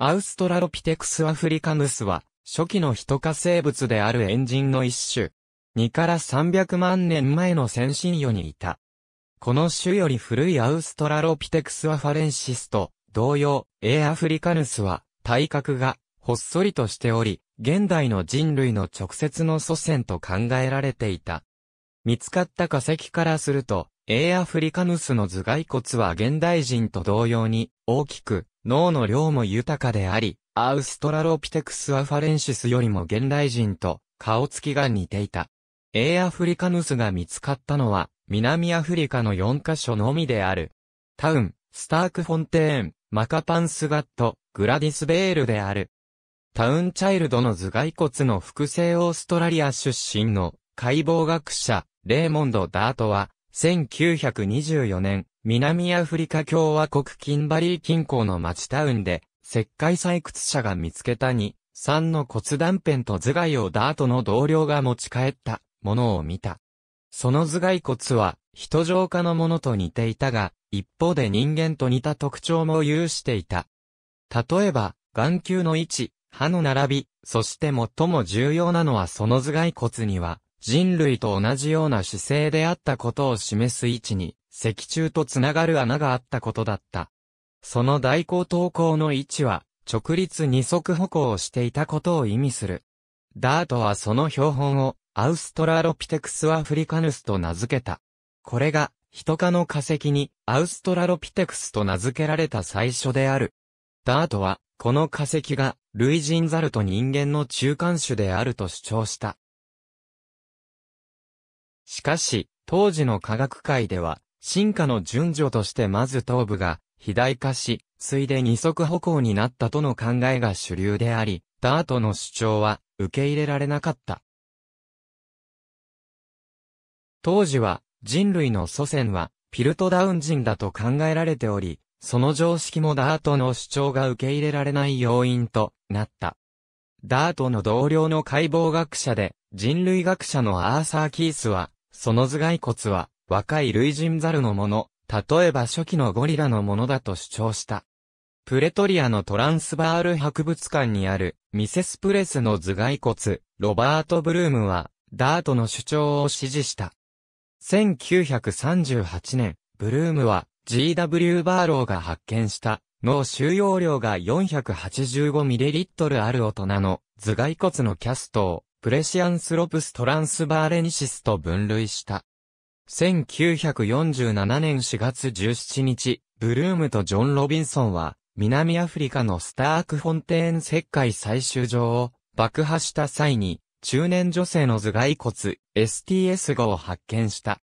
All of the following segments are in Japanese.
アウストラロピテクスアフリカヌスは、初期の人化生物であるエンジンの一種。2から300万年前の先進魚にいた。この種より古いアウストラロピテクスアファレンシスと同様、エアフリカヌスは体格がほっそりとしており、現代の人類の直接の祖先と考えられていた。見つかった化石からすると、エアフリカヌスの頭蓋骨は現代人と同様に大きく脳の量も豊かであり、アウストラロピテクスアファレンシスよりも現代人と顔つきが似ていた。A アフリカヌスが見つかったのは、南アフリカの4カ所のみである。タウン、スタークフォンテーン、マカパンスガット、グラディスベールである。タウンチャイルドの頭蓋骨の複製オーストラリア出身の解剖学者、レーモンド・ダートは、1924年、南アフリカ共和国キンバリー近郊の町タウンで、石灰採掘者が見つけたに、3の骨断片と頭蓋をダートの同僚が持ち帰ったものを見た。その頭蓋骨は、人状化のものと似ていたが、一方で人間と似た特徴も有していた。例えば、眼球の位置、歯の並び、そして最も重要なのはその頭蓋骨には、人類と同じような姿勢であったことを示す位置に、石柱とつながる穴があったことだった。その代行投稿の位置は、直立二足歩行をしていたことを意味する。ダートはその標本を、アウストラロピテクスアフリカヌスと名付けた。これが、ヒト科の化石に、アウストラロピテクスと名付けられた最初である。ダートは、この化石が、類人猿と人間の中間種であると主張した。しかし、当時の科学界では、進化の順序としてまず頭部が肥大化し、ついで二足歩行になったとの考えが主流であり、ダートの主張は受け入れられなかった。当時は人類の祖先はピルトダウン人だと考えられており、その常識もダートの主張が受け入れられない要因となった。ダートの同僚の解剖学者で人類学者のアーサー・キースは、その頭蓋骨は若い類人猿のもの、例えば初期のゴリラのものだと主張した。プレトリアのトランスバール博物館にあるミセスプレスの頭蓋骨、ロバート・ブルームは、ダートの主張を支持した。1938年、ブルームは G.W. バーローが発見した脳収容量が 485ml ある大人の頭蓋骨のキャストをプレシアンスロプストランスバーレニシスと分類した。1947年4月17日、ブルームとジョン・ロビンソンは、南アフリカのスタークフォンテーン石灰採集場を爆破した際に、中年女性の頭蓋骨、STS 号を発見した。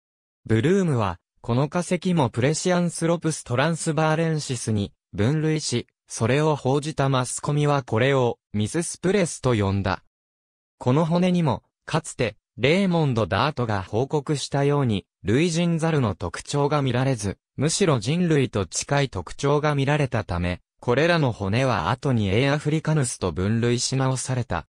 ブルームは、この化石もプレシアンスロプストランスバーレンシスに分類し、それを報じたマスコミはこれをミススプレスと呼んだ。この骨にも、かつてレーモンド・ダートが報告したように、類人ザルの特徴が見られず、むしろ人類と近い特徴が見られたため、これらの骨は後にエイアフリカヌスと分類し直された。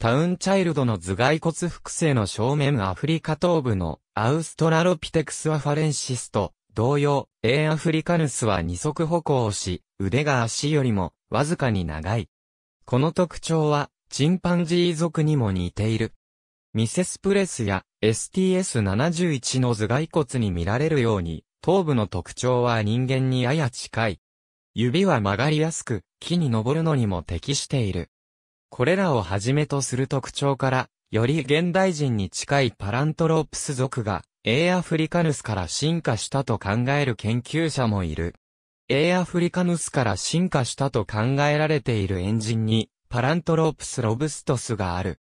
タウンチャイルドの頭蓋骨複製の正面アフリカ東部のアウストラロピテクスアファレンシスと同様、エイアフリカヌスは二足歩行をし、腕が足よりもわずかに長い。この特徴はチンパンジー族にも似ている。ミセスプレスや STS71 の頭蓋骨に見られるように、頭部の特徴は人間にやや近い。指は曲がりやすく、木に登るのにも適している。これらをはじめとする特徴から、より現代人に近いパラントロープス族が、A アフリカヌスから進化したと考える研究者もいる。A アフリカヌスから進化したと考えられているエンジンに、パラントロープスロブストスがある。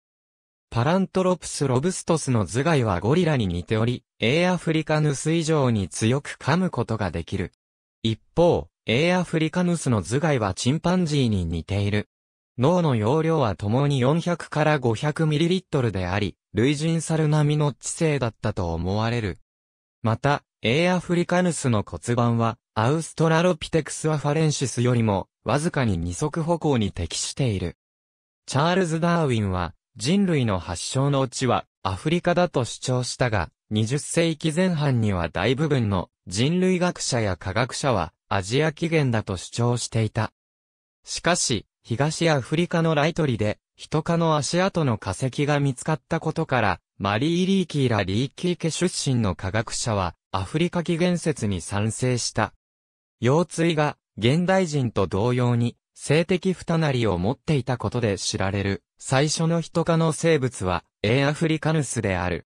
パラントロプスロブストスの頭蓋はゴリラに似ており、エーアフリカヌス以上に強く噛むことができる。一方、エーアフリカヌスの頭蓋はチンパンジーに似ている。脳の容量は共に400から 500ml であり、類人猿並みの知性だったと思われる。また、エーアフリカヌスの骨盤は、アウストラロピテクスアファレンシスよりも、わずかに二足歩行に適している。チャールズ・ダーウィンは、人類の発祥のうちはアフリカだと主張したが、20世紀前半には大部分の人類学者や科学者はアジア起源だと主張していた。しかし、東アフリカのライトリで、人科の足跡の化石が見つかったことから、マリー・リーキーらリーキー家出身の科学者は、アフリカ起源説に賛成した。腰椎が、現代人と同様に、性的不たなりを持っていたことで知られる。最初のヒト科の生物は、エアフリカヌスである。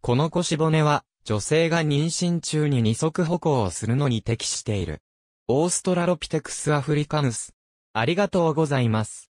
この腰骨は、女性が妊娠中に二足歩行をするのに適している。オーストラロピテクスアフリカヌス。ありがとうございます。